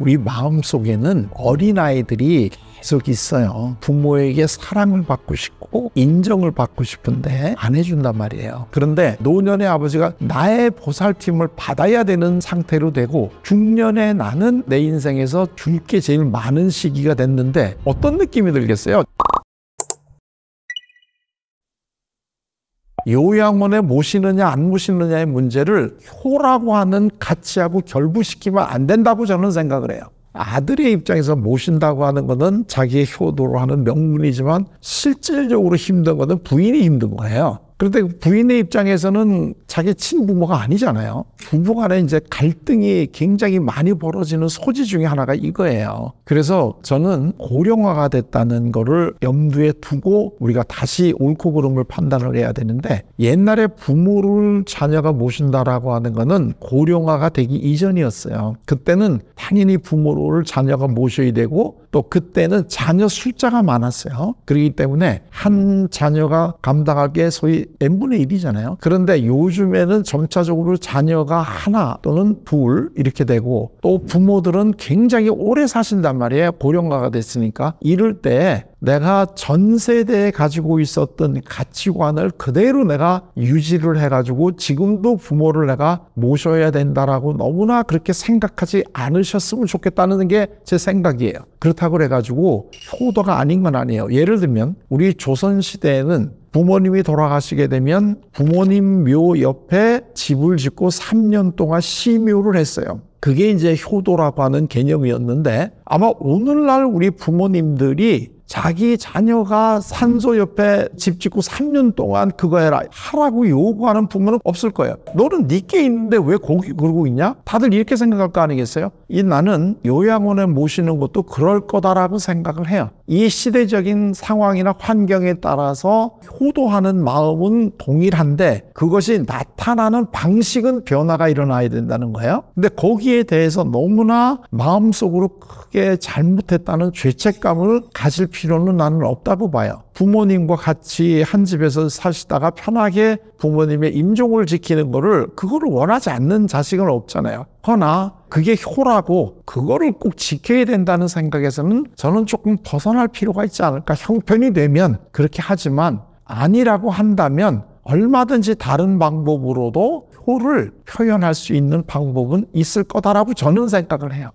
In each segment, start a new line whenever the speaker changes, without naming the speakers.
우리 마음 속에는 어린아이들이 계속 있어요. 부모에게 사랑을 받고 싶고 인정을 받고 싶은데 안 해준단 말이에요. 그런데 노년의 아버지가 나의 보살핌을 받아야 되는 상태로 되고 중년의 나는 내 인생에서 줄 게 제일 많은 시기가 됐는데 어떤 느낌이 들겠어요? 요양원에 모시느냐 안 모시느냐의 문제를 효라고 하는 가치하고 결부시키면 안 된다고 저는 생각을 해요. 아들의 입장에서 모신다고 하는 것은 자기의 효도로 하는 명분이지만 실질적으로 힘든 것은 부인이 힘든 거예요. 그런데 부인의 입장에서는 자기 친부모가 아니잖아요. 부부 간에 이제 갈등이 굉장히 많이 벌어지는 소지 중에 하나가 이거예요. 그래서 저는 고령화가 됐다는 거를 염두에 두고 우리가 다시 옳고 그름을 판단을 해야 되는데 옛날에 부모를 자녀가 모신다라고 하는 거는 고령화가 되기 이전이었어요. 그때는 당연히 부모를 자녀가 모셔야 되고 또 그때는 자녀 숫자가 많았어요. 그렇기 때문에 한 자녀가 감당할게 소위 n분의 1이잖아요. 그런데 요즘에는 점차적으로 자녀가 자녀가 하나 또는 둘 이렇게 되고 또 부모들은 굉장히 오래 사신단 말이에요. 고령가가 됐으니까. 이럴 때 내가 전 세대에 가지고 있었던 가치관을 그대로 내가 유지를 해가지고 지금도 부모를 내가 모셔야 된다라고 너무나 그렇게 생각하지 않으셨으면 좋겠다는 게 제 생각이에요. 그렇다고 해가지고 효도가 아닌 건 아니에요. 예를 들면 우리 조선시대에는 부모님이 돌아가시게 되면 부모님 묘 옆에 집을 짓고 3년 동안 시묘를 했어요. 그게 이제 효도라고 하는 개념이었는데 아마 오늘날 우리 부모님들이 자기 자녀가 산소 옆에 집 짓고 3년 동안 그거 해라 하라고 요구하는 부모는 없을 거예요. 너는 네게 있는데 왜 거기 그러고 있냐? 다들 이렇게 생각할 거 아니겠어요? 이 나는 요양원에 모시는 것도 그럴 거다라고 생각을 해요. 이 시대적인 상황이나 환경에 따라서 효도하는 마음은 동일한데 그것이 나타나는 방식은 변화가 일어나야 된다는 거예요. 근데 거기에 대해서 너무나 마음속으로 크게 잘못했다는 죄책감을 가질 필요 필요는 나는 없다고 봐요. 부모님과 같이 한 집에서 사시다가 편하게 부모님의 임종을 지키는 거를 그거를 원하지 않는 자식은 없잖아요. 그러나 그게 효라고 그거를 꼭 지켜야 된다는 생각에서는 저는 조금 벗어날 필요가 있지 않을까. 형편이 되면 그렇게 하지만 아니라고 한다면 얼마든지 다른 방법으로도 효를 표현할 수 있는 방법은 있을 거다라고 저는 생각을 해요.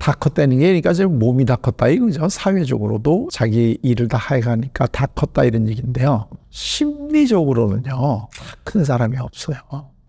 다 컸다는 게 그러니까 지금 몸이 다 컸다 이거죠. 사회적으로도 자기 일을 다 해가니까 다 컸다 이런 얘기인데요. 심리적으로는요. 다큰 사람이 없어요.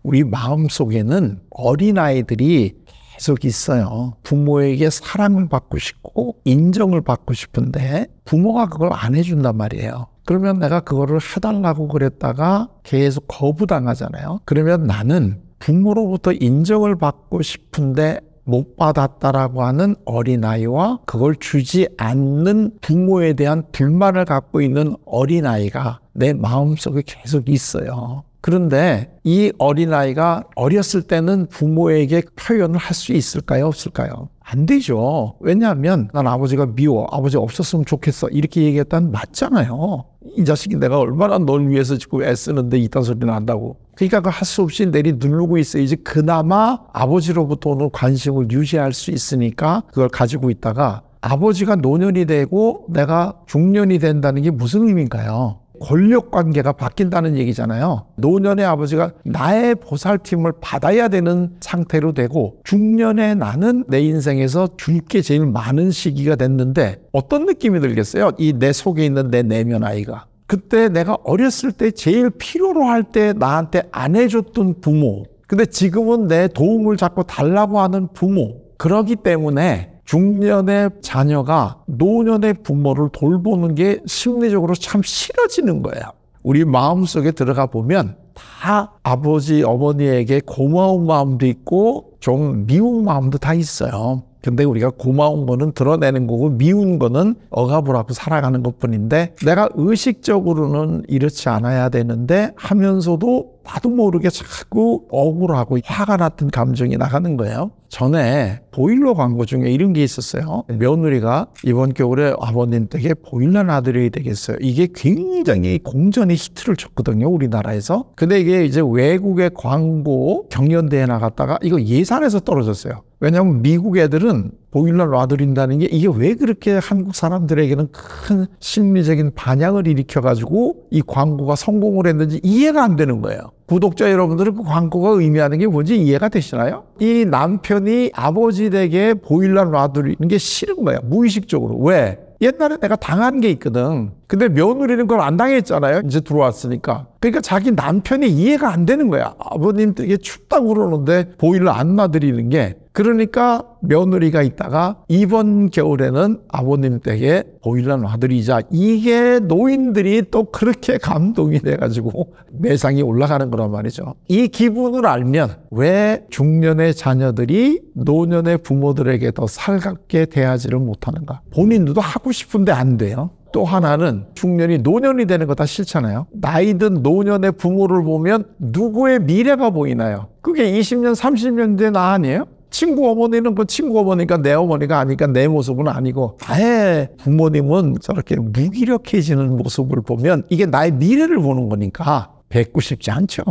우리 마음 속에는 어린아이들이 계속 있어요. 부모에게 사랑을 받고 싶고 인정을 받고 싶은데 부모가 그걸 안 해준단 말이에요. 그러면 내가 그거를 해달라고 그랬다가 계속 거부당하잖아요. 그러면 나는 부모로부터 인정을 받고 싶은데 못 받았다라고 하는 어린아이와 그걸 주지 않는 부모에 대한 불만을 갖고 있는 어린아이가 내 마음속에 계속 있어요. 그런데 이 어린아이가 어렸을 때는 부모에게 표현을 할 수 있을까요? 없을까요? 안 되죠. 왜냐하면 난 아버지가 미워. 아버지 없었으면 좋겠어. 이렇게 얘기했다는 맞잖아요. 이 자식이 내가 얼마나 널 위해서 지금 애쓰는데 이딴 소리 난다고. 그러니까 그 할 수 없이 내리 누르고 있어야지 그나마 아버지로부터 오는 관심을 유지할 수 있으니까 그걸 가지고 있다가 아버지가 노년이 되고 내가 중년이 된다는 게 무슨 의미인가요? 권력 관계가 바뀐다는 얘기잖아요. 노년의 아버지가 나의 보살핌을 받아야 되는 상태로 되고 중년의 나는 내 인생에서 줄 게 제일 많은 시기가 됐는데 어떤 느낌이 들겠어요? 이 내 속에 있는 내 내면 아이가. 그때 내가 어렸을 때 제일 필요로 할 때 나한테 안 해줬던 부모. 근데 지금은 내 도움을 자꾸 달라고 하는 부모. 그러기 때문에 중년의 자녀가 노년의 부모를 돌보는 게 심리적으로 참 싫어지는 거예요. 우리 마음속에 들어가 보면 다 아버지, 어머니에게 고마운 마음도 있고 좀 미운 마음도 다 있어요. 근데 우리가 고마운 거는 드러내는 거고 미운 거는 억압을 하고 살아가는 것뿐인데 내가 의식적으로는 이렇지 않아야 되는데 하면서도 나도 모르게 자꾸 억울하고 화가 났던 감정이 나가는 거예요. 전에 보일러 광고 중에 이런 게 있었어요. 며느리가 이번 겨울에 아버님 댁에 보일러 놔드려야 되겠어요. 이게 굉장히 공전의 히트를 쳤거든요. 우리나라에서. 근데 이게 이제 외국의 광고 경연대회 나갔다가 이거 예산에서 떨어졌어요. 왜냐하면 미국 애들은 보일러 놔드린다는 게 이게 왜 그렇게 한국 사람들에게는 큰 심리적인 반향을 일으켜가지고 이 광고가 성공을 했는지 이해가 안 되는 거예요. 구독자 여러분들은 그 광고가 의미하는 게 뭔지 이해가 되시나요? 이 남편이 아버지 댁에 보일러 놔드리는 게 싫은 거예요. 무의식적으로. 왜? 옛날에 내가 당한 게 있거든. 근데 며느리는 그걸 안 당했잖아요. 이제 들어왔으니까. 그러니까 자기 남편이 이해가 안 되는 거야. 아버님 되게 춥다고 그러는데 보일러 안 놔드리는 게. 그러니까 며느리가 있다가 이번 겨울에는 아버님 댁에 보일러 놔드리자. 이게 노인들이 또 그렇게 감동이 돼가지고 매상이 올라가는 거란 말이죠. 이 기분을 알면 왜 중년의 자녀들이 노년의 부모들에게 더 살갑게 대하지를 못하는가. 본인들도 하고 싶은데 안 돼요. 또 하나는 중년이 노년이 되는 거 다 싫잖아요. 나이든 노년의 부모를 보면 누구의 미래가 보이나요? 그게 20년, 30년 된나 아니에요? 친구 어머니는 그 친구 어머니가 내 어머니가 아니까 니내 모습은 아니고 나의 부모님은 저렇게 무기력해지는 모습을 보면 이게 나의 미래를 보는 거니까 뵙고 싶지 않죠.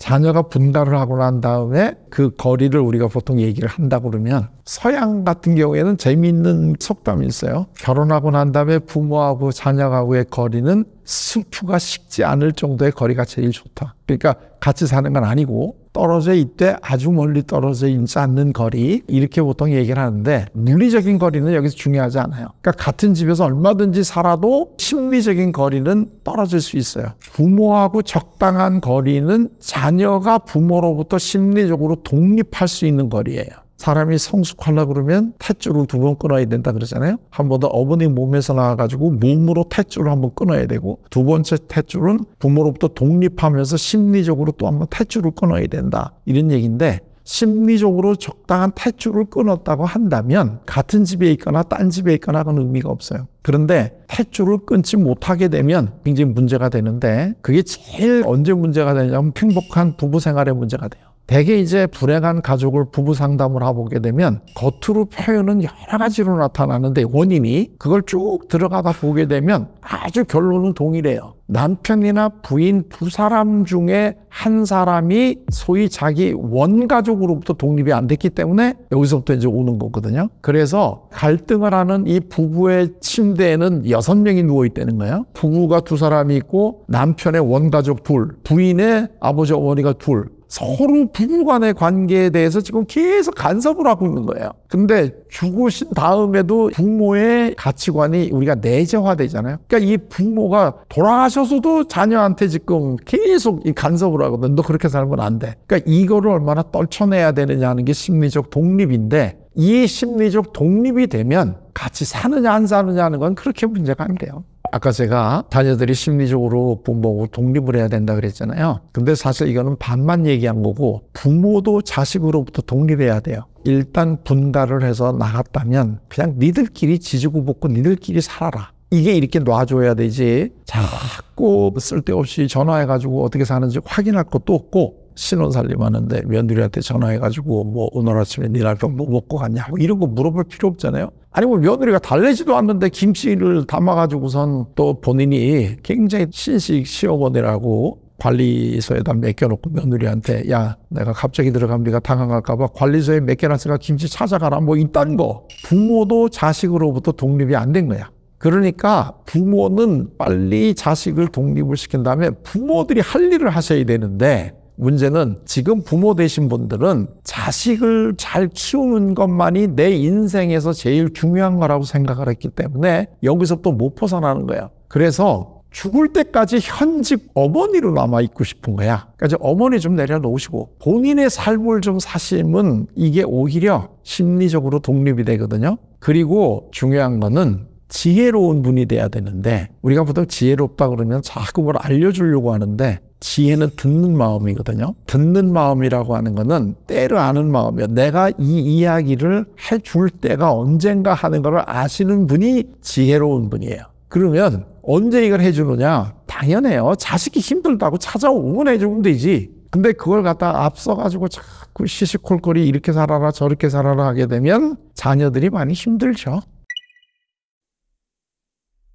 자녀가 분가를 하고 난 다음에 그 거리를 우리가 보통 얘기를 한다 그러면 서양 같은 경우에는 재미있는 속담이 있어요. 결혼하고 난 다음에 부모하고 자녀하고의 거리는 승부가 식지 않을 정도의 거리가 제일 좋다. 그러니까 같이 사는 건 아니고 떨어져 있되 아주 멀리 떨어져 있지 않는 거리 이렇게 보통 얘기를 하는데 물리적인 거리는 여기서 중요하지 않아요. 그러니까 같은 집에서 얼마든지 살아도 심리적인 거리는 떨어질 수 있어요. 부모하고 적당한 거리는 자녀가 부모로부터 심리적으로 독립할 수 있는 거리예요. 사람이 성숙하려고 그러면 탯줄을 두 번 끊어야 된다 그러잖아요. 한 번 더 어머니 몸에서 나와가지고 몸으로 탯줄을 한 번 끊어야 되고 두 번째 탯줄은 부모로부터 독립하면서 심리적으로 또 한 번 탯줄을 끊어야 된다. 이런 얘기인데 심리적으로 적당한 탯줄을 끊었다고 한다면 같은 집에 있거나 딴 집에 있거나 그건 의미가 없어요. 그런데 탯줄을 끊지 못하게 되면 굉장히 문제가 되는데 그게 제일 언제 문제가 되냐면 행복한 부부 생활에 문제가 돼요. 대개 이제 불행한 가족을 부부 상담을 하보게 되면 겉으로 표현은 여러 가지로 나타나는데 원인이 그걸 쭉 들어가다 보게 되면 아주 결론은 동일해요. 남편이나 부인 두 사람 중에 한 사람이 소위 자기 원가족으로부터 독립이 안 됐기 때문에 여기서부터 이제 오는 거거든요. 그래서 갈등을 하는 이 부부의 침대에는 여섯 명이 누워 있다는 거예요. 부부가 두 사람이 있고 남편의 원가족 둘, 부인의 아버지 어머니가 둘, 서로 부부 간의 관계에 대해서 지금 계속 간섭을 하고 있는 거예요. 근데 죽으신 다음에도 부모의 가치관이 우리가 내재화되잖아요. 그러니까 이 부모가 돌아가셔서도 자녀한테 지금 계속 이 간섭을 하거든. 너 그렇게 살면 안 돼. 그러니까 이거를 얼마나 떨쳐내야 되느냐는 게 심리적 독립인데 이 심리적 독립이 되면 같이 사느냐 안 사느냐 하는 건 그렇게 문제가 안 돼요. 아까 제가 자녀들이 심리적으로 부모하고 독립을 해야 된다 그랬잖아요. 근데 사실 이거는 반만 얘기한 거고 부모도 자식으로부터 독립해야 돼요. 일단 분가를 해서 나갔다면 그냥 니들끼리 지지고 볶고 니들끼리 살아라. 이게 이렇게 놔줘야 되지. 자꾸 쓸데없이 전화해가지고 어떻게 사는지 확인할 것도 없고 신혼 살림하는데 며느리한테 전화해가지고 뭐 오늘 아침에 니날병 네 뭐 먹고 갔냐 뭐 이런 거 물어볼 필요 없잖아요. 아니 면 며느리가 달래지도 않는데 김치를 담아가지고선 또 본인이 굉장히 신식 시어머니라고 관리소에다 맡겨놓고 며느리한테 야 내가 갑자기 들어가면 네가 당황할까봐 관리소에 맡겨놨으니까 김치 찾아가라 뭐 이딴 거 부모도 자식으로부터 독립이 안 된 거야 그러니까 부모는 빨리 자식을 독립을 시킨 다음에 부모들이 할 일을 하셔야 되는데 문제는 지금 부모 되신 분들은 자식을 잘 키우는 것만이 내 인생에서 제일 중요한 거라고 생각을 했기 때문에 여기서 또 못 벗어나는 거야. 그래서 죽을 때까지 현직 어머니로 남아있고 싶은 거야. 그러니까 어머니 좀 내려놓으시고 본인의 삶을 좀 사시면 이게 오히려 심리적으로 독립이 되거든요. 그리고 중요한 거는 지혜로운 분이 돼야 되는데 우리가 보통 지혜롭다 그러면 자꾸 뭘 알려주려고 하는데 지혜는 듣는 마음이거든요. 듣는 마음이라고 하는 거는 때를 아는 마음이야. 내가 이 이야기를 해줄 때가 언젠가 하는 것을 아시는 분이 지혜로운 분이에요. 그러면 언제 이걸 해주느냐? 당연해요. 자식이 힘들다고 찾아오면해주면 되지. 근데 그걸 갖다 앞서가지고 자꾸 시시콜콜이 이렇게 살아라 저렇게 살아라 하게 되면 자녀들이 많이 힘들죠.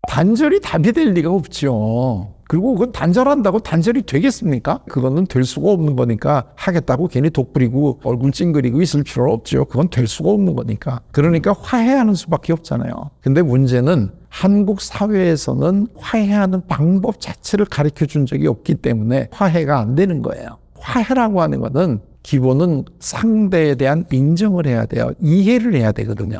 단절이 답이 될 리가 없죠. 그리고 그건 단절한다고 단절이 되겠습니까? 그거는 될 수가 없는 거니까 하겠다고 괜히 독부리고 얼굴 찡그리고 있을 필요 없죠. 그건 될 수가 없는 거니까. 그러니까 화해하는 수밖에 없잖아요. 근데 문제는 한국 사회에서는 화해하는 방법 자체를 가르쳐 준 적이 없기 때문에 화해가 안 되는 거예요. 화해라고 하는 거는 기본은 상대에 대한 인정을 해야 돼요. 이해를 해야 되거든요.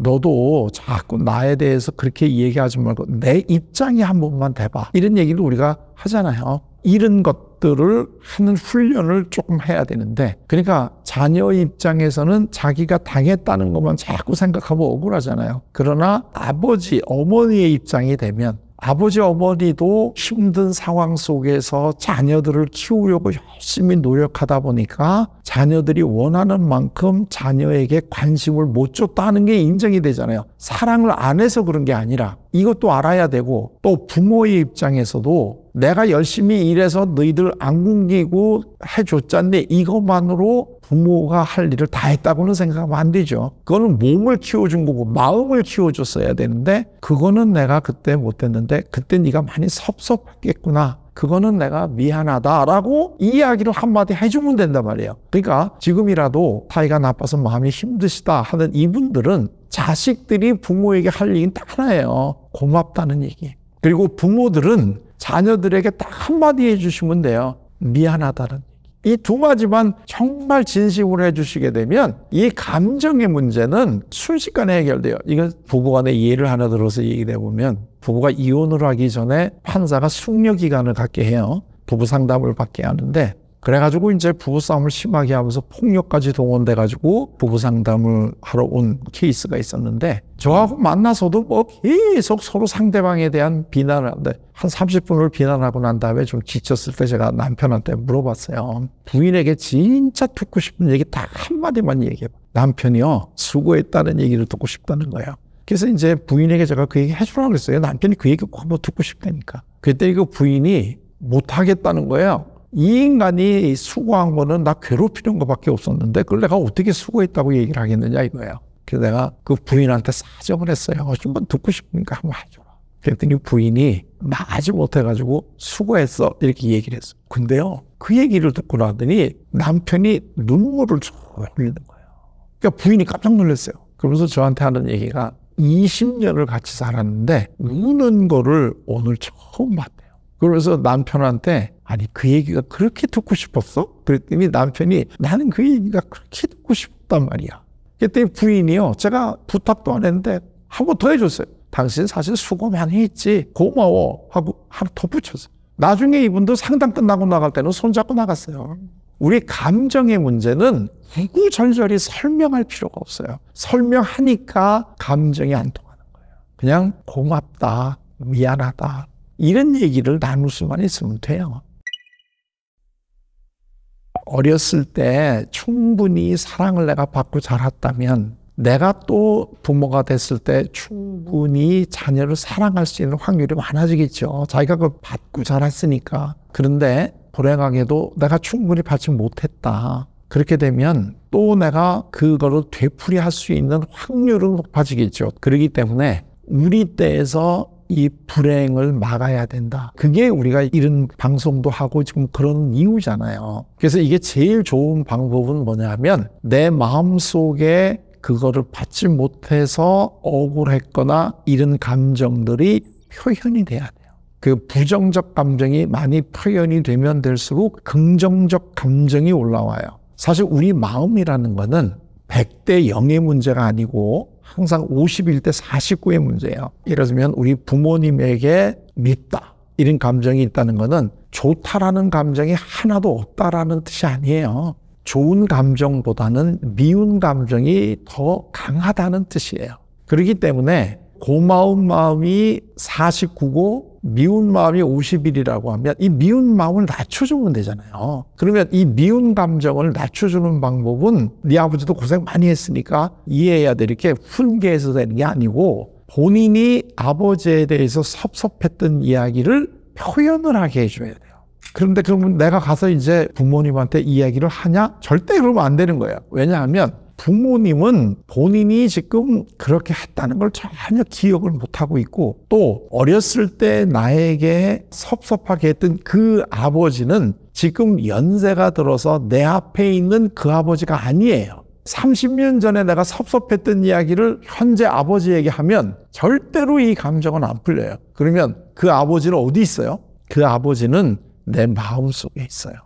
너도 자꾸 나에 대해서 그렇게 얘기하지 말고 내입장에한 번만 대봐 이런 얘기를 우리가 하잖아요. 이런 것들을 하는 훈련을 조금 해야 되는데 그러니까 자녀 입장에서는 자기가 당했다는 것만 자꾸 생각하고 억울하잖아요. 그러나 아버지, 어머니의 입장이 되면 아버지 어머니도 힘든 상황 속에서 자녀들을 키우려고 열심히 노력하다 보니까 자녀들이 원하는 만큼 자녀에게 관심을 못 줬다는 게 인정이 되잖아요. 사랑을 안 해서 그런 게 아니라 이것도 알아야 되고 또 부모의 입장에서도 내가 열심히 일해서 너희들 안 굶기고 해줬잖니 이것만으로 부모가 할 일을 다 했다고는 생각하면 안 되죠. 그거는 몸을 키워준 거고 마음을 키워줬어야 되는데 그거는 내가 그때 못했는데 그때 네가 많이 섭섭했겠구나. 그거는 내가 미안하다라고 이야기를 한마디 해주면 된단 말이에요. 그러니까 지금이라도 타이가 나빠서 마음이 힘드시다 하는 이분들은 자식들이 부모에게 할 얘기는 딱 하나예요. 고맙다는 얘기. 그리고 부모들은 자녀들에게 딱 한마디 해주시면 돼요. 미안하다는. 이두 가지만 정말 진심으로 해주시게 되면 이 감정의 문제는 순식간에 해결돼요. 이건 부부 간의 이해를 하나 들어서 얘기해 보면 부부가 이혼을 하기 전에 판사가 숙려 기간을 갖게 해요. 부부 상담을 받게 하는데 그래가지고 이제 부부싸움을 심하게 하면서 폭력까지 동원돼가지고 부부상담을 하러 온 케이스가 있었는데 저하고 만나서도 뭐 계속 서로 상대방에 대한 비난을 하는데 한 30분을 비난하고 난 다음에 좀 지쳤을 때 제가 남편한테 물어봤어요. 부인에게 진짜 듣고 싶은 얘기 딱 한마디만 얘기해봐. 남편이요. 수고했다는 얘기를 듣고 싶다는 거예요. 그래서 이제 부인에게 제가 그 얘기 해주라고 그랬어요. 남편이 그 얘기 한번 듣고 싶다니까. 그때 이거 그 부인이 못하겠다는 거예요. 이 인간이 수고한 거는 나 괴롭히는 것밖에 없었는데 그걸 내가 어떻게 수고했다고 얘기를 하겠느냐 이거예요. 그래서 내가 그 부인한테 사정을 했어요. 어좀번 듣고 싶으니까 한번 하죠. 그랬더니 부인이 말하지 못해가지고 수고했어 이렇게 얘기를 했어. 근데요 그 얘기를 듣고 나더니 남편이 눈물을 쭉 흘리는 거예요. 그러니까 부인이 깜짝 놀랐어요. 그러면서 저한테 하는 얘기가 20년을 같이 살았는데 우는 거를 오늘 처음 봤대요. 그러면서 남편한테 아니 그 얘기가 그렇게 듣고 싶었어? 그랬더니 남편이 나는 그 얘기가 그렇게 듣고 싶단 말이야. 그때 부인이요. 제가 부탁도 안 했는데 한 번 더 해줬어요. 당신 사실 수고 많이 했지. 고마워. 하고 하나 더 붙였어요. 나중에 이분도 상담 끝나고 나갈 때는 손잡고 나갔어요. 우리 감정의 문제는 구구절절히 설명할 필요가 없어요. 설명하니까 감정이 안 통하는 거예요. 그냥 고맙다, 미안하다 이런 얘기를 나눌 수만 있으면 돼요. 어렸을 때 충분히 사랑을 내가 받고 자랐다면 내가 또 부모가 됐을 때 충분히 자녀를 사랑할 수 있는 확률이 많아지겠죠. 자기가 그걸 받고 자랐으니까. 그런데 불행하게도 내가 충분히 받지 못했다. 그렇게 되면 또 내가 그거를 되풀이할 수 있는 확률은 높아지겠죠. 그렇기 때문에 우리 때에서 이 불행을 막아야 된다. 그게 우리가 이런 방송도 하고 지금 그런 이유잖아요. 그래서 이게 제일 좋은 방법은 뭐냐면 내 마음 속에 그거를 받지 못해서 억울했거나 이런 감정들이 표현이 돼야 돼요. 그 부정적 감정이 많이 표현이 되면 될수록 긍정적 감정이 올라와요. 사실 우리 마음이라는 거는 100대 0의 문제가 아니고 항상 51대 49의 문제예요. 예를 들면 우리 부모님에게 밉다 이런 감정이 있다는 것은 좋다라는 감정이 하나도 없다라는 뜻이 아니에요. 좋은 감정보다는 미운 감정이 더 강하다는 뜻이에요. 그렇기 때문에 고마운 마음이 49고 미운 마음이 5 1이라고 하면 이 미운 마음을 낮춰주면 되잖아요. 그러면 이 미운 감정을 낮춰주는 방법은 네 아버지도 고생 많이 했으니까 이해해야 돼. 이렇게 훈계해서 되는 게 아니고 본인이 아버지에 대해서 섭섭했던 이야기를 표현을 하게 해줘야 돼요. 그런데 그러면 내가 가서 이제 부모님한테 이야기를 하냐? 절대 그러면 안 되는 거예요. 왜냐하면 부모님은 본인이 지금 그렇게 했다는 걸 전혀 기억을 못하고 있고 또 어렸을 때 나에게 섭섭하게 했던 그 아버지는 지금 연세가 들어서 내 앞에 있는 그 아버지가 아니에요. 30년 전에 내가 섭섭했던 이야기를 현재 아버지에게 하면 절대로 이 감정은 안 풀려요. 그러면 그 아버지는 어디 있어요? 그 아버지는 내 마음 속에 있어요.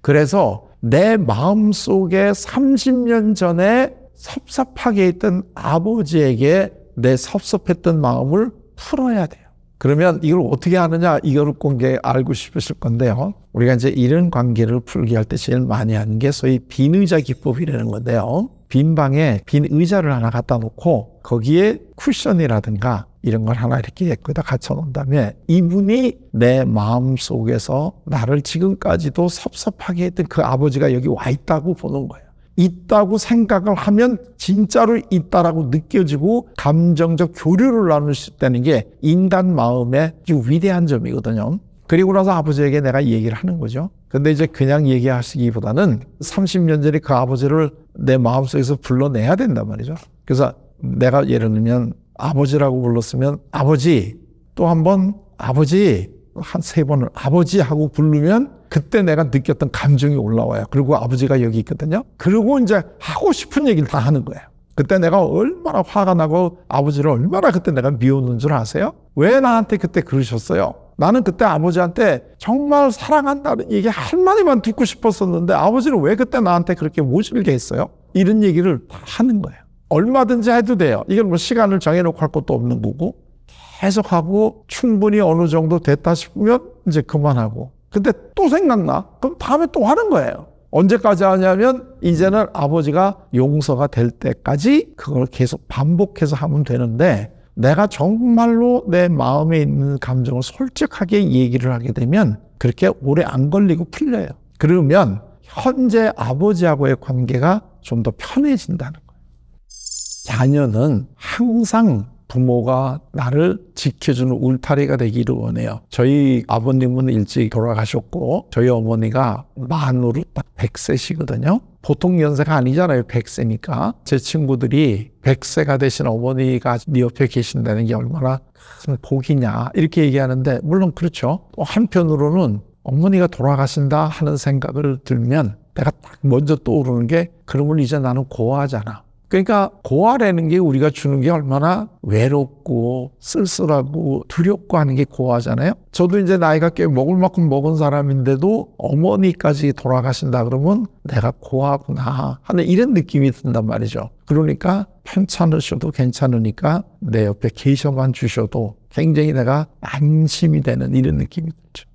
그래서 내 마음 속에 30년 전에 섭섭하게 있던 아버지에게 내 섭섭했던 마음을 풀어야 돼요. 그러면 이걸 어떻게 하느냐 이거를 공개 알고 싶으실 건데요. 우리가 이제 이런 관계를 풀게할 때 제일 많이 하는 게 소위 빈 의자 기법이라는 건데요. 빈 방에 빈 의자를 하나 갖다 놓고 거기에 쿠션이라든가 이런 걸 하나 이렇게 여기다 갖춰놓은 다음에 이분이 내 마음 속에서 나를 지금까지도 섭섭하게 했던 그 아버지가 여기 와 있다고 보는 거예요. 있다고 생각을 하면 진짜로 있다라고 느껴지고 감정적 교류를 나눌 수 있다는 게 인간 마음의 위대한 점이거든요. 그리고 나서 아버지에게 내가 얘기를 하는 거죠. 근데 이제 그냥 얘기하시기보다는 30년 전에 그 아버지를 내 마음속에서 불러내야 된단 말이죠. 그래서 내가 예를 들면 아버지라고 불렀으면 아버지 또 한 번 아버지 한 세 번을 아버지 하고 부르면 그때 내가 느꼈던 감정이 올라와요. 그리고 아버지가 여기 있거든요. 그리고 이제 하고 싶은 얘기를 다 하는 거예요. 그때 내가 얼마나 화가 나고 아버지를 얼마나 그때 내가 미웠는 줄 아세요? 왜 나한테 그때 그러셨어요? 나는 그때 아버지한테 정말 사랑한다는 얘기 한마디만 듣고 싶었었는데 아버지는 왜 그때 나한테 그렇게 모질게 했어요? 이런 얘기를 다 하는 거예요. 얼마든지 해도 돼요. 이건 뭐 시간을 정해놓고 할 것도 없는 거고 계속하고 충분히 어느 정도 됐다 싶으면 이제 그만하고 근데 또 생각나? 그럼 다음에 또 하는 거예요. 언제까지 하냐면 이제는 아버지가 용서가 될 때까지 그걸 계속 반복해서 하면 되는데 내가 정말로 내 마음에 있는 감정을 솔직하게 얘기를 하게 되면 그렇게 오래 안 걸리고 풀려요. 그러면 현재 아버지하고의 관계가 좀 더 편해진다는 거예요. 자녀는 항상 부모가 나를 지켜주는 울타리가 되기를 원해요. 저희 아버님은 일찍 돌아가셨고 저희 어머니가 만으로 딱 100세시거든요. 보통 연세가 아니잖아요. 100세니까. 제 친구들이 100세가 되신 어머니가 네 옆에 계신다는 게 얼마나 큰 복이냐 이렇게 얘기하는데 물론 그렇죠. 또 한편으로는 어머니가 돌아가신다 하는 생각을 들면 내가 딱 먼저 떠오르는 게 그러면 이제 나는 고아잖아. 그러니까 고아라는 게 우리가 주는 게 얼마나 외롭고 쓸쓸하고 두렵고 하는 게 고아잖아요. 저도 이제 나이가 꽤 먹을 만큼 먹은 사람인데도 어머니까지 돌아가신다 그러면 내가 고아구나 하는 이런 느낌이 든단 말이죠. 그러니까 편찮으셔도 괜찮으니까 내 옆에 계셔만 주셔도 굉장히 내가 안심이 되는 이런 느낌이 들죠.